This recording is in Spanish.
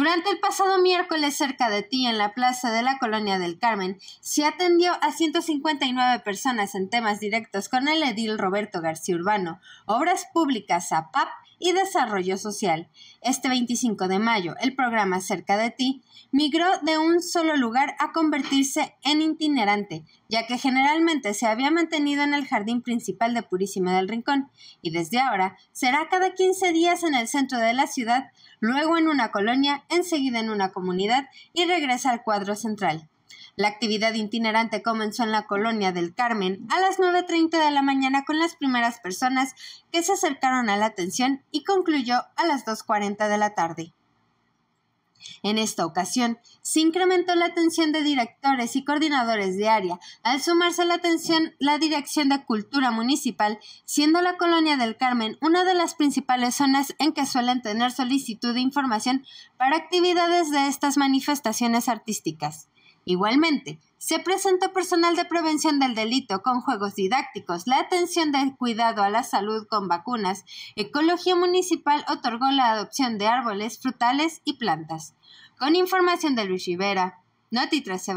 Durante el pasado miércoles cerca de ti, en la plaza de la Colonia del Carmen, se atendió a 159 personas en temas directos con el edil Roberto García Urbano, Obras Públicas, APAP y Desarrollo Social. Este 25 de mayo, el programa Cerca de ti migró de un solo lugar a convertirse en itinerante, ya que generalmente se había mantenido en el jardín principal de Purísima del Rincón, y desde ahora será cada 15 días en el centro de la ciudad, luego en una colonia enseguida en una comunidad y regresa al cuadro central. La actividad itinerante comenzó en la colonia del Carmen a las 9.30 de la mañana con las primeras personas que se acercaron a la atención y concluyó a las 2.40 de la tarde. En esta ocasión, se incrementó la atención de directores y coordinadores de área, al sumarse la atención la Dirección de Cultura Municipal, siendo la Colonia del Carmen una de las principales zonas en que suelen tener solicitud de información para actividades de estas manifestaciones artísticas. Igualmente, se presentó personal de prevención del delito con juegos didácticos, la atención del cuidado a la salud con vacunas, Ecología Municipal otorgó la adopción de árboles, frutales y plantas. Con información de Luis Rivera, Noti 13